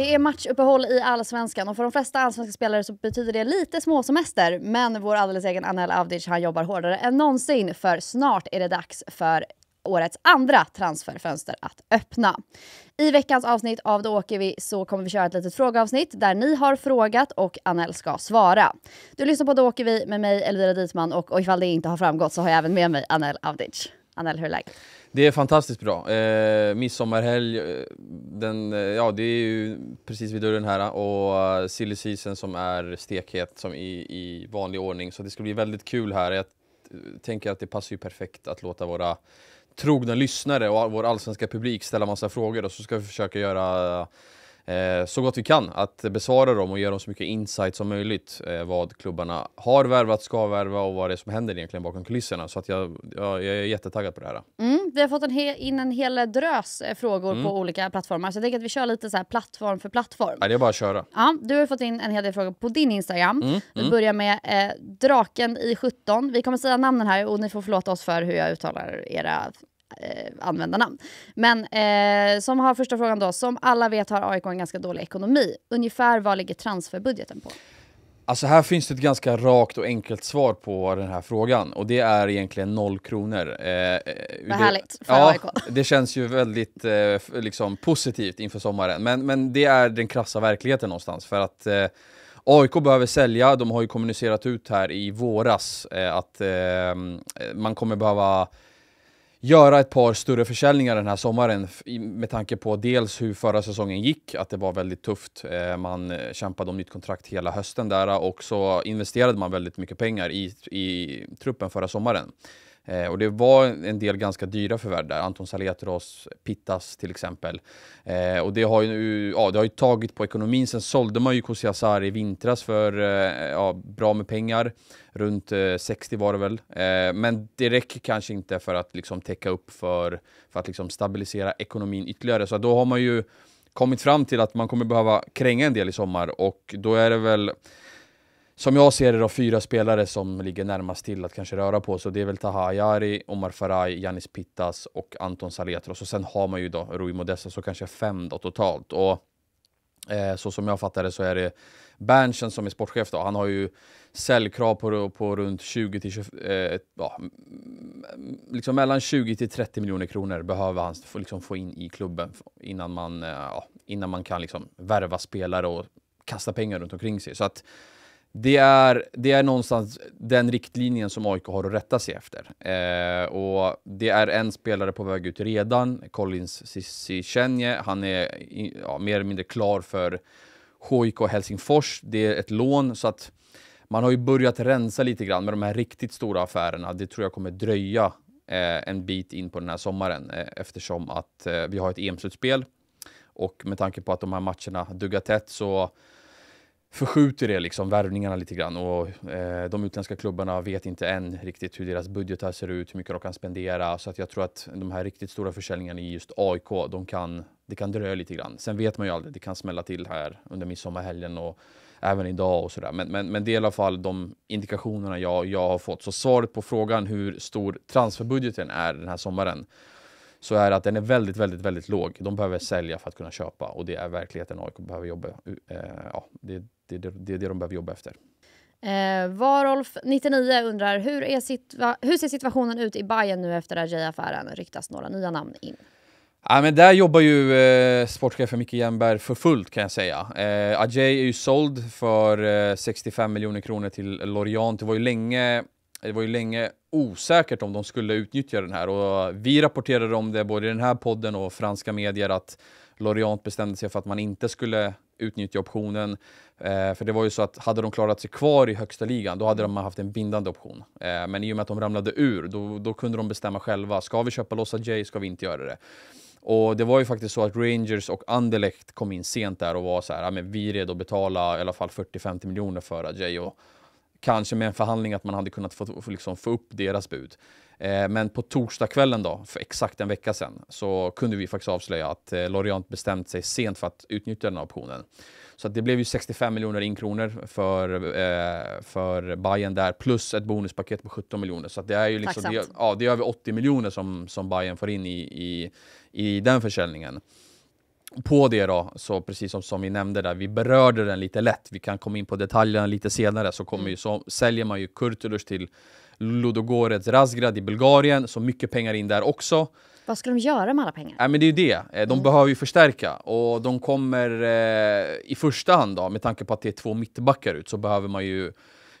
Det är matchuppehåll i allsvenskan och för de flesta allsvenska spelare så betyder det lite småsemester. Men vår alldeles egen Anel Avdic, han jobbar hårdare än någonsin för snart är det dags för årets andra transferfönster att öppna. I veckans avsnitt av Då åker vi så kommer vi köra ett litet frågeavsnitt där ni har frågat och Anel ska svara. Du lyssnar på Då åker vi med mig Elvira Ditman och, och ifall det inte har framgått så har jag även med mig Anel Avdic. Anel, hur är läget? Det är fantastiskt bra. Eh, midsommarhelg, eh, den, eh, ja, det är ju precis vid dörren här och uh, silly season som är stekhet som i, i vanlig ordning. Så det ska bli väldigt kul här. Jag tänker att det passar ju perfekt att låta våra trogna lyssnare och vår allsvenska publik ställa massa frågor och så ska vi försöka göra Eh, så gott vi kan att besvara dem och ge dem så mycket insight som möjligt eh, vad klubbarna har värvat, ska värva och vad det är som händer egentligen bakom kulisserna. Så att jag, jag, jag är jättetaggad på det här. Mm, vi har fått en in en hel drös eh, frågor mm. på olika plattformar så jag tänker att vi kör lite så här plattform för plattform. Ja, det är bara att köra. Ja, du har fått in en hel del frågor på din Instagram. Mm, vi mm. börjar med eh, Draken i 17. Vi kommer säga namnen här och ni får förlåta oss för hur jag uttalar era eh, användarnamn. Men eh, som har första frågan då. Som alla vet har AIK en ganska dålig ekonomi. Ungefär vad ligger transferbudgeten på? Alltså här finns det ett ganska rakt och enkelt svar på den här frågan och det är egentligen noll kronor. Eh, eh Vad det, härligt för ja, Det känns ju väldigt eh, liksom, positivt inför sommaren men, men det är den krassa verkligheten någonstans för att eh, AIK behöver sälja, de har ju kommunicerat ut här i våras eh, att eh, man kommer behöva göra ett par större försäljningar den här sommaren med tanke på dels hur förra säsongen gick, att det var väldigt tufft. Eh, man eh, kämpade om nytt kontrakt hela hösten där och så investerade man väldigt mycket pengar i, i truppen förra sommaren. Eh, och det var en del ganska dyra förvärv där. Anton Saletros, Pittas till exempel. Eh, och det har, ju, ja, det har ju tagit på ekonomin. Sen sålde man ju Kosiasar i vintras för eh, ja, bra med pengar. Runt 60 eh, var det väl. Eh, men det räcker kanske inte för att liksom, täcka upp för, för att liksom, stabilisera ekonomin ytterligare. Så då har man ju kommit fram till att man kommer behöva kränga en del i sommar och då är det väl som jag ser det då, fyra spelare som ligger närmast till att kanske röra på sig. Det är väl Taha Ayari, Omar Faraj, Janis Pittas och Anton Saletros. Och sen har man ju då Rui Modessa, så kanske fem då totalt. Och eh, så som jag fattar det så är det Berntsen som är sportchef. Då. Han har ju säljkrav på, på runt 20 till 20, eh, ja, liksom mellan 20 till 30 miljoner kronor behöver han liksom få in i klubben innan man, eh, innan man kan liksom värva spelare och kasta pengar runt omkring sig. Så att det är, det är någonstans den riktlinjen som AIK har att rätta sig efter. Eh, och det är en spelare på väg ut redan, Collins Sissenje. Han är ja, mer eller mindre klar för HIK Helsingfors. Det är ett lån, så att man har ju börjat rensa lite grann med de här riktigt stora affärerna. Det tror jag kommer dröja eh, en bit in på den här sommaren eh, eftersom att eh, vi har ett EM-slutspel och med tanke på att de här matcherna duggar tätt så förskjuter det liksom värvningarna lite grann och eh, de utländska klubbarna vet inte än riktigt hur deras budgetar ser ut, hur mycket de kan spendera. Så att jag tror att de här riktigt stora försäljningarna i just AIK, de kan, det kan dröja lite grann. Sen vet man ju aldrig, det kan smälla till här under midsommarhelgen och även idag och sådär. Men, men, men det är i alla fall de indikationerna jag, jag har fått. Så svaret på frågan hur stor transferbudgeten är den här sommaren så är att den är väldigt, väldigt, väldigt låg. De behöver sälja för att kunna köpa och det är verkligheten AIK behöver jobba. Eh, ja, det, det, det, det är det de behöver jobba efter. Eh, Varolf, 99, undrar hur, är situa hur ser situationen ut i Bayern nu efter Ajay-affären? Ryktas några nya namn in? Ja, men där jobbar ju eh, sportchefen Micke Hjelmberg för fullt kan jag säga. Eh, Ajay är ju såld för eh, 65 miljoner kronor till Lorient. Det var ju länge det var ju länge osäkert om de skulle utnyttja den här och vi rapporterade om det både i den här podden och franska medier att Lorient bestämde sig för att man inte skulle utnyttja optionen. Eh, för det var ju så att hade de klarat sig kvar i högsta ligan, då hade de haft en bindande option. Eh, men i och med att de ramlade ur, då, då kunde de bestämma själva. Ska vi köpa loss Jay? Ska vi inte göra det? Och det var ju faktiskt så att Rangers och Anderlecht kom in sent där och var så här, ja, men vi är redo att betala i alla fall 40-50 miljoner för Ajay. Kanske med en förhandling att man hade kunnat få, få, liksom, få upp deras bud. Eh, men på torsdagskvällen då, för exakt en vecka sedan, så kunde vi faktiskt avslöja att eh, Lorient bestämt sig sent för att utnyttja den här optionen. Så det blev ju 65 miljoner inkronor för, eh, för Bayern där, plus ett bonuspaket på 17 miljoner. Så det är ju liksom, det, ja, det är över 80 miljoner som, som Bayern får in i, i, i den försäljningen på det då, så precis som, som vi nämnde där, vi berörde den lite lätt. Vi kan komma in på detaljerna lite senare. Så, kommer mm. ju, så säljer man ju Kurtulus till Ludogorets Razgrad i Bulgarien, så mycket pengar in där också. Vad ska de göra med alla pengar? Ja, men det är ju det. Eh, de mm. behöver ju förstärka och de kommer eh, i första hand då, med tanke på att det är två mittbackar ut, så behöver man ju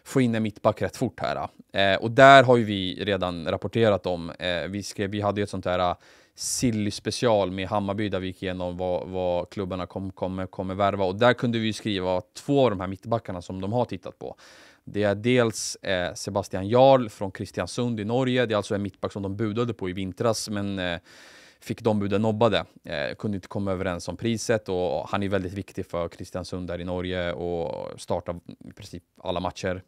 få in en mittback rätt fort här. Eh, och där har ju vi redan rapporterat om. Eh, vi, skrev, vi hade ju ett sånt här silly special med Hammarby där vi gick igenom vad, vad klubbarna kommer kom, kom värva och där kunde vi skriva två av de här mittbackarna som de har tittat på. Det är dels eh, Sebastian Jarl från Kristiansund i Norge. Det är alltså en mittback som de budade på i vintras men eh, fick de buden nobbade. Eh, kunde inte komma överens om priset och han är väldigt viktig för Kristiansund där i Norge och startar i princip alla matcher.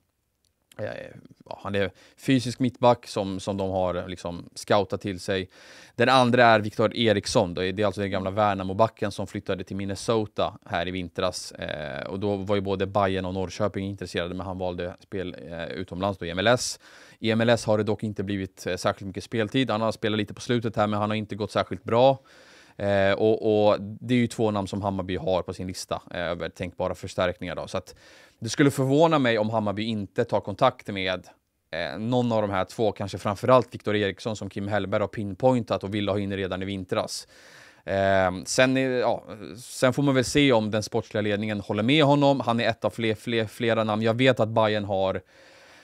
Eh, ja, han är fysisk mittback som, som de har liksom scoutat till sig. Den andra är Viktor Eriksson. Då. Det är alltså den gamla Värnamobacken som flyttade till Minnesota här i vintras. Eh, och då var ju både Bayern och Norrköping intresserade, men han valde spel eh, utomlands då, i MLS. I MLS har det dock inte blivit eh, särskilt mycket speltid. Han har spelat lite på slutet här, men han har inte gått särskilt bra. Eh, och, och, det är ju två namn som Hammarby har på sin lista eh, över tänkbara förstärkningar. Då. Så att det skulle förvåna mig om Hammarby inte tar kontakt med eh, någon av de här två, kanske framförallt Viktor Eriksson som Kim Hellberg har pinpointat och ville ha in redan i vintras. Eh, sen, ja, sen, får man väl se om den sportsliga ledningen håller med honom. Han är ett av fler, fler, flera namn. Jag vet att Bayern har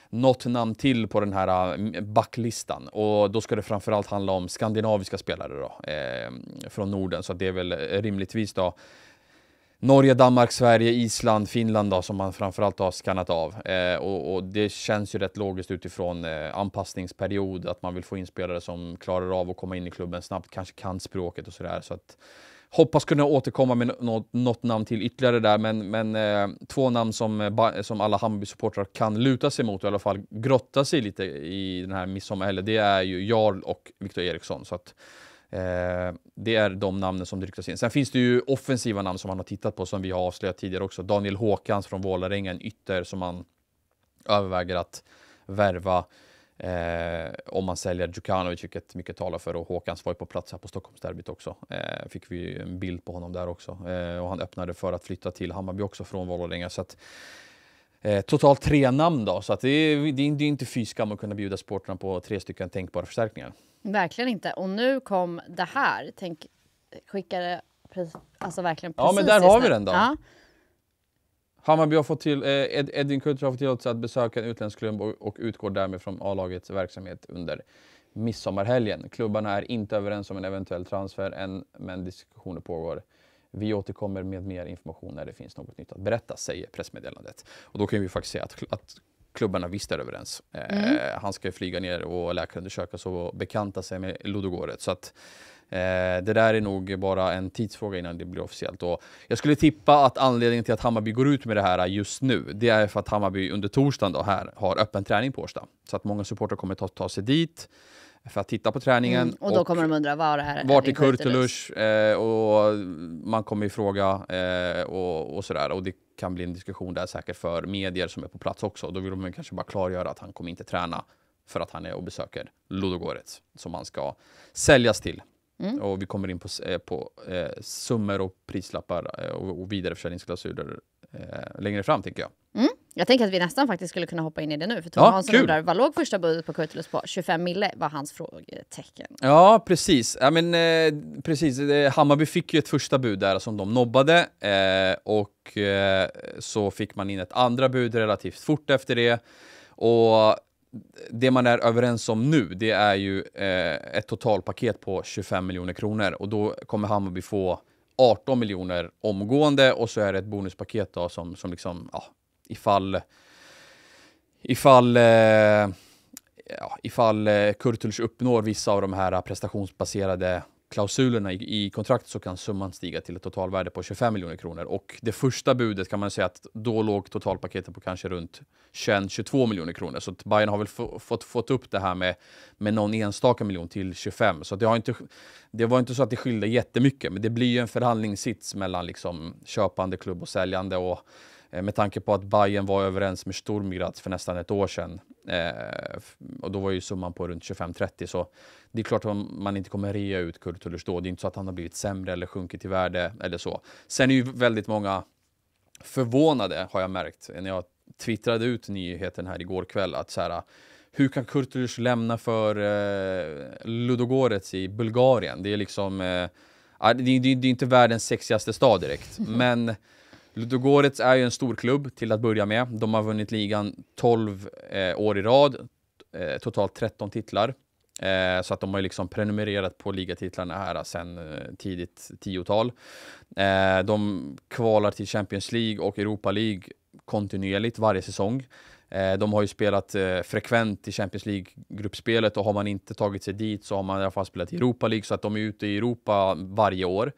något namn till på den här äh, backlistan och då ska det framförallt handla om skandinaviska spelare då, eh, från Norden så det är väl eh, rimligtvis då Norge, Danmark, Sverige, Island, Finland då, som man framförallt har skannat av. Eh, och, och, det känns ju rätt logiskt utifrån eh, anpassningsperiod, att man vill få in spelare som klarar av att komma in i klubben snabbt, kanske kan språket och sådär. Så att Hoppas kunna återkomma med något, något namn till ytterligare där, men, men eh, två namn som, eh, som alla Hammarby-supportrar kan luta sig mot och i alla fall grotta sig lite i den här midsommarhelgen, det är ju Jarl och Viktor Eriksson. Så att, eh, det är de namnen som ryktas in. Sen finns det ju offensiva namn som man har tittat på som vi har avslöjat tidigare också. Daniel Håkans från Vålerenga, ytter som man överväger att värva. Eh, om man säljer Djukanovic, vilket mycket talar för, och Håkans var ju på plats här på Stockholmsderbyt också, eh, fick vi en bild på honom där också. Eh, och han öppnade för att flytta till Hammarby också från Vålådänga. Så att, eh, totalt tre namn då, så att det, är, det är inte fy skam att kunna bjuda sporterna på tre stycken tänkbara förstärkningar. Verkligen inte. Och nu kom det här. Tänk, skickade precis, alltså verkligen precis Ja, men där har vi den då. Ja. Hammarby har fått till, eh, Ed, Edvin Kultur har fått tillåtelse att besöka en utländsk klubb och, och utgår därmed från A-lagets verksamhet under midsommarhelgen. Klubbarna är inte överens om en eventuell transfer än, men diskussioner pågår. Vi återkommer med mer information när det finns något nytt att berätta, säger pressmeddelandet. Och då kan vi faktiskt säga att, att klubbarna visst är överens. Mm. Eh, han ska flyga ner och läkarundersökas och bekanta sig med Ludogorets. Så att Eh, det där är nog bara en tidsfråga innan det blir officiellt. Och jag skulle tippa att anledningen till att Hammarby går ut med det här just nu, det är för att Hammarby under torsdagen då här har öppen träning på Årsta. Så att många supportrar kommer ta, ta sig dit för att titta på träningen. Mm, och då och kommer de undra var det här är. Vart är Kurtulus? Eh, och man kommer ifråga eh, och, och sådär. Och det kan bli en diskussion där säkert för medier som är på plats också. Då vill de kanske bara klargöra att han kommer inte träna för att han är och besöker Ludogorets som han ska säljas till Mm. Och vi kommer in på, eh, på eh, summor och prislappar eh, och, och vidareförsäljningsklausuler eh, längre fram, tänker jag. Mm. Jag tänker att vi nästan faktiskt skulle kunna hoppa in i det nu. För Tom ja, Hansson kul. undrar, vad låg första budet på Kurtulus på? 25 mille var hans frågetecken. Ja, precis. Ja, men, eh, precis. Eh, Hammarby fick ju ett första bud där som de nobbade. Eh, och eh, så fick man in ett andra bud relativt fort efter det. Och det man är överens om nu, det är ju eh, ett totalpaket på 25 miljoner kronor och då kommer Hammarby få 18 miljoner omgående och så är det ett bonuspaket då som, som liksom, ja, ifall, ifall eh, ja, ifall eh, Kurtulus uppnår vissa av de här prestationsbaserade klausulerna i, i kontraktet så kan summan stiga till ett totalvärde på 25 miljoner kronor. Och det första budet kan man säga att då låg totalpaketet på kanske runt 21-22 miljoner kronor. Så att Bayern har väl fått, fått upp det här med, med någon enstaka miljon till 25. Så det, har inte, det var inte så att det skilde jättemycket, men det blir ju en förhandlingssits mellan liksom köpande klubb och säljande. Och Eh, med tanke på att Bayern var överens med Sturmgratz för nästan ett år sedan. Eh, och då var ju summan på runt 25-30 så det är klart att man inte kommer rea ut Kurtulus då. Det är inte så att han har blivit sämre eller sjunkit i värde eller så. Sen är ju väldigt många förvånade har jag märkt när jag twittrade ut nyheten här igår kväll att så här hur kan Kurtulus lämna för eh, Ludogorets i Bulgarien? Det är liksom eh, det, är, det är inte världens sexigaste stad direkt, men Ludogorets är ju en stor klubb till att börja med. De har vunnit ligan 12 eh, år i rad, eh, totalt 13 titlar. Eh, så att de har ju liksom prenumererat på ligatitlarna här sedan eh, tidigt 10-tal. Eh, de kvalar till Champions League och Europa League kontinuerligt varje säsong. Eh, de har ju spelat frekvent i Champions League-gruppspelet och har man inte tagit sig dit så har man i alla fall spelat i Europa League så att de är ute i Europa varje år.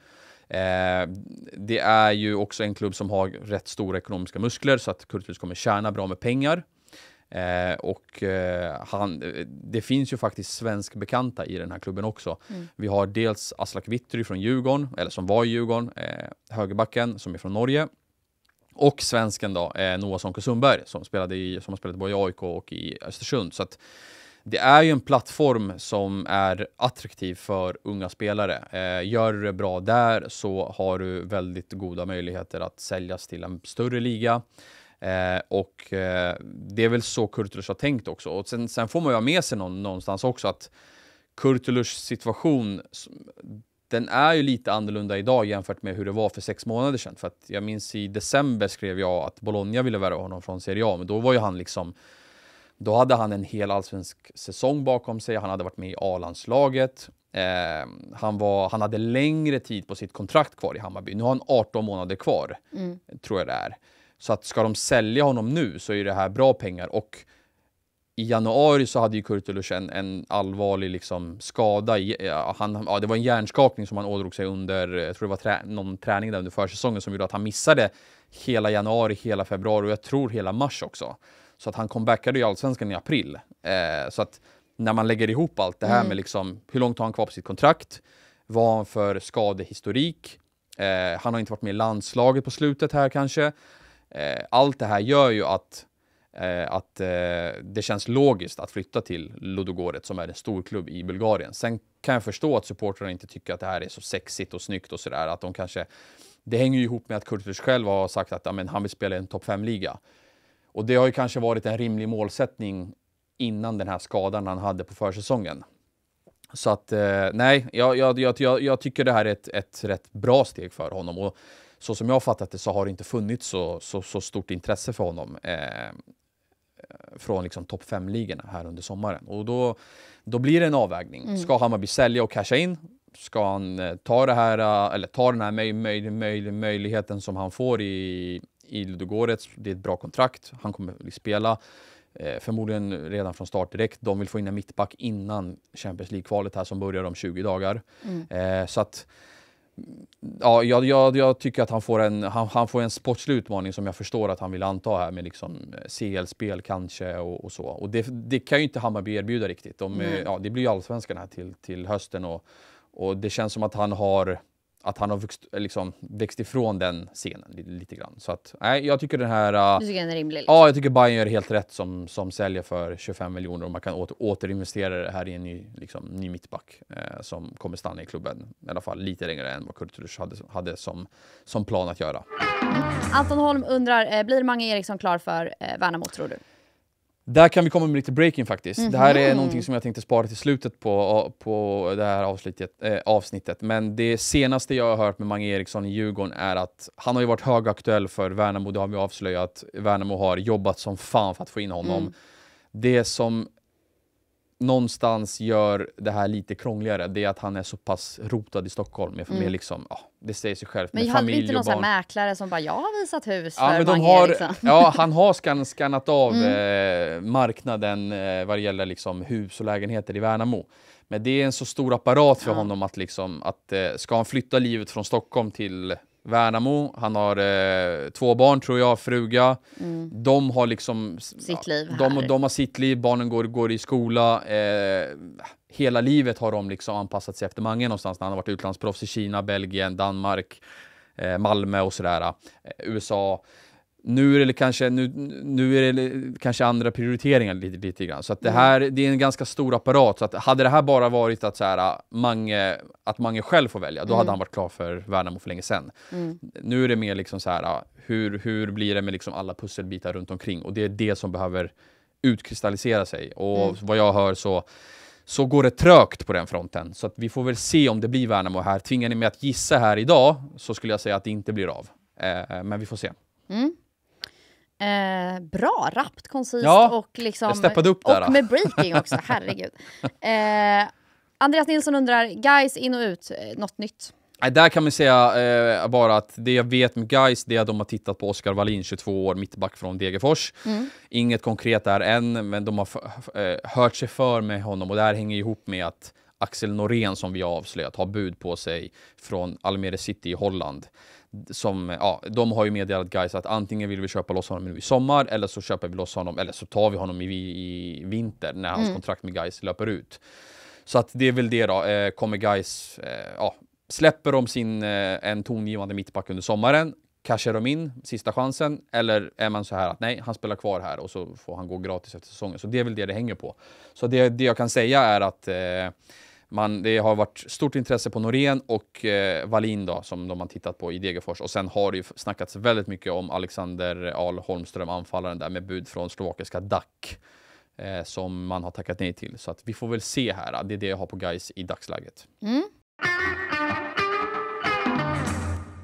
Eh, det är ju också en klubb som har rätt stora ekonomiska muskler så att Kurtulus kommer tjäna bra med pengar. Eh, och eh, han, det finns ju faktiskt svensk bekanta i den här klubben också. Mm. Vi har dels Aslak Witry från Djurgården, eller som var i Djurgården, eh, högerbacken som är från Norge. Och svensken då, eh, Noah Sonko Sundberg som, spelade i, som har spelat både i AIK och i Östersund. Så att, det är ju en plattform som är attraktiv för unga spelare. Eh, gör du det bra där så har du väldigt goda möjligheter att säljas till en större liga. Eh, och eh, det är väl så Kurtulus har tänkt också. Och sen, sen får man ju ha med sig någon, någonstans också att Kurtulus situation, den är ju lite annorlunda idag jämfört med hur det var för sex månader sedan. För att jag minns i december skrev jag att Bologna ville värva honom från Serie A, men då var ju han liksom då hade han en hel allsvensk säsong bakom sig. Han hade varit med i A-landslaget. Eh, han, var, han hade längre tid på sitt kontrakt kvar i Hammarby. Nu har han 18 månader kvar, mm. tror jag det är. Så att ska de sälja honom nu så är det här bra pengar. Och i januari så hade ju Kurtulush en, en allvarlig liksom skada. I, ja, han, ja, det var en hjärnskakning som han ådrog sig under, jag tror det var trä, någon träning där under försäsongen som gjorde att han missade hela januari, hela februari och jag tror hela mars också. Så att han comebackade i Allsvenskan i april. Eh, så att när man lägger ihop allt det här mm. med liksom, hur långt har han kvar på sitt kontrakt? Vad har han för skadehistorik? Eh, han har inte varit med i landslaget på slutet här kanske. Eh, allt det här gör ju att, eh, att eh, det känns logiskt att flytta till Ludogorets som är en stor klubb i Bulgarien. Sen kan jag förstå att supportrarna inte tycker att det här är så sexigt och snyggt och sådär. Att de kanske... Det hänger ju ihop med att Kurtus själv har sagt att han vill spela i en topp 5-liga. Och det har ju kanske varit en rimlig målsättning innan den här skadan han hade på försäsongen. Så att eh, nej, jag, jag, jag, jag, tycker det här är ett, ett rätt bra steg för honom. Och så som jag har fattat det så har det inte funnits så, så, så stort intresse för honom eh, från liksom topp 5-ligorna här under sommaren. Och då, då blir det en avvägning. Mm. Ska Hammarby sälja och casha in? Ska han eh, ta, det här, eh, eller ta den här möj, möj, möj, möjligheten som han får i i Ludogorets. Det är ett bra kontrakt. Han kommer att spela eh, förmodligen redan från start direkt. De vill få in en mittback innan Champions League-kvalet här som börjar om 20 dagar. Mm. Eh, så att, Ja, jag, jag, jag, tycker att han får, en, han, han, får en sportslig utmaning som jag förstår att han vill anta här med liksom eh, CL-spel kanske och, och så. Och det, det, kan ju inte Hammarby erbjuda riktigt. De, mm. ja, det blir ju allsvenskan här till, till hösten och, och det känns som att han har att han har vuxit liksom, växt ifrån den scenen lite, lite grann. Så att, nej, jag tycker den här... Uh, du tycker den är rimlig? Ja, liksom? jag tycker Bayern gör helt rätt som, som säljer för 25 miljoner och man kan åter, återinvestera det här i en ny, liksom, ny mittback eh, som kommer stanna i klubben. I alla fall lite längre än vad Kurtulus hade, hade som, som plan att göra. Anton Holm undrar, eh, blir Mange Eriksson klar för eh, Värnamo tror du? Där kan vi komma med lite breaking faktiskt. Mm -hmm. Det här är mhm. någonting som jag tänkte spara till slutet på, på det här avsnittet, eh, avsnittet. Men det senaste jag har hört med Mange Eriksson i Djurgården är att han har ju varit högaktuell för Värnamo, det har vi avslöjat. Värnamo har jobbat som fan för att få in honom. Mm. Det som någonstans gör det här lite krångligare, det är att han är så pass rotad i Stockholm. Med, mm. liksom, oh, det säger sig självt. Men med hade vi inte någon barn. mäklare som bara, jag har visat hus ja, för de har, liksom. ja, han har skan, skannat av mm. eh, marknaden eh, vad det gäller liksom, hus och lägenheter i Värnamo. Men det är en så stor apparat för ja. honom att, liksom, att eh, ska han flytta livet från Stockholm till Värnamo. Han har eh, två barn tror jag, fruga. Mm. De har liksom... Sitt liv ja, de, de, har sitt liv, barnen går, går i skola. Eh, hela livet har de liksom anpassat sig efter Mange någonstans. när Han har varit utlandsproffs i Kina, Belgien, Danmark, eh, Malmö och sådär. Eh, USA nu är det kanske, nu, nu är det kanske andra prioriteringar lite, lite grann. Så att det mm. här det är en ganska stor apparat. Så att hade det här bara varit att, så här, Mange, att Mange själv får välja, då mm. hade han varit klar för Värnamo för länge sedan. Mm. Nu är det mer liksom så här, hur, hur blir det med liksom alla pusselbitar runt omkring? Och det är det som behöver utkristallisera sig. Och mm. vad jag hör så så går det trögt på den fronten. Så att vi får väl se om det blir Värnamo här. Tvingar ni mig att gissa här idag så skulle jag säga att det inte blir av. Eh, eh men vi får se. Mm. Eh, bra, rappt, koncist ja, och, liksom, där, och med breaking också. herregud. Eh, Andreas Nilsson undrar, guys in och ut, eh, något nytt? Där kan man säga eh, bara att det jag vet med guys det är att de har tittat på Oskar Wallin, 22 år, mittback från Degerfors. Mm. Inget konkret där än, men de har eh, hört sig för med honom och det här hänger ihop med att Axel Norén, som vi har avslöjat, har bud på sig från Almere City i Holland som, ja, de har ju meddelat guys att antingen vill vi köpa loss honom nu i sommar eller så köper vi loss honom eller så tar vi honom i, i vinter när hans mm. kontrakt med guys löper ut. Så att det är väl det då. Eh, kommer guys, eh, ja, släpper de sin eh, en tongivande mittback under sommaren, cashar de in sista chansen eller är man så här att nej, han spelar kvar här och så får han gå gratis efter säsongen. Så det är väl det det hänger på. Så det, det jag kan säga är att eh, man, det har varit stort intresse på Norén och eh, Wallin då, som de har tittat på i Degerfors. Och sen har det ju snackats väldigt mycket om Alexander Ahl Holmström, anfallaren där med bud från slovakiska Dac eh, som man har tackat nej till. Så att vi får väl se här. Det är det jag har på guys i dagsläget. Mm.